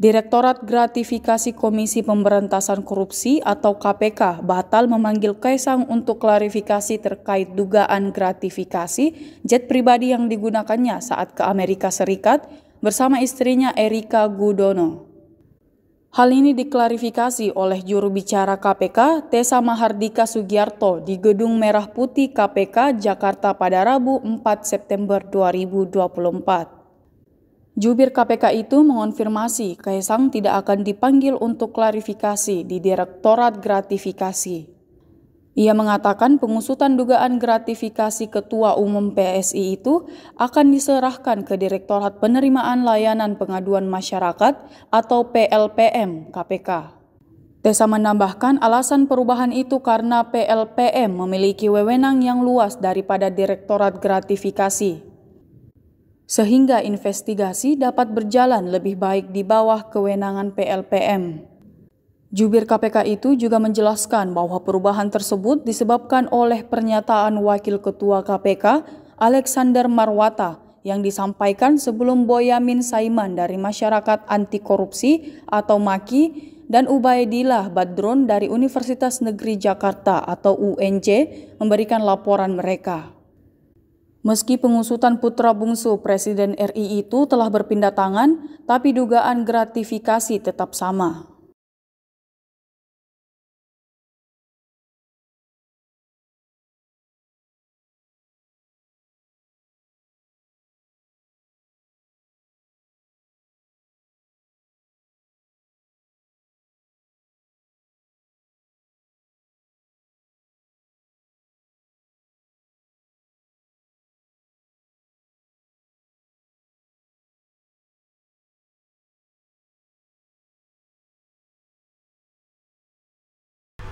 Direktorat Gratifikasi Komisi Pemberantasan Korupsi atau KPK batal memanggil Kaisang untuk klarifikasi terkait dugaan gratifikasi jet pribadi yang digunakannya saat ke Amerika Serikat bersama istrinya Erika Gudono. Hal ini diklarifikasi oleh juru bicara KPK Tesa Mahardika Sugiarto di Gedung Merah Putih KPK Jakarta pada Rabu 4 September 2024. Jubir KPK itu mengonfirmasi Kaisang tidak akan dipanggil untuk klarifikasi di Direktorat Gratifikasi. Ia mengatakan pengusutan dugaan gratifikasi Ketua Umum PSI itu akan diserahkan ke Direktorat Penerimaan Layanan Pengaduan Masyarakat atau PLPM KPK. Tesa menambahkan alasan perubahan itu karena PLPM memiliki wewenang yang luas daripada Direktorat Gratifikasi sehingga investigasi dapat berjalan lebih baik di bawah kewenangan PLPM. Jubir KPK itu juga menjelaskan bahwa perubahan tersebut disebabkan oleh pernyataan Wakil Ketua KPK Alexander Marwata yang disampaikan sebelum Boyamin Saiman dari Masyarakat Anti Korupsi atau MAKI dan Ubaidillah Badron dari Universitas Negeri Jakarta atau UNJ memberikan laporan mereka. Meski pengusutan putra bungsu Presiden RI itu telah berpindah tangan, tapi dugaan gratifikasi tetap sama.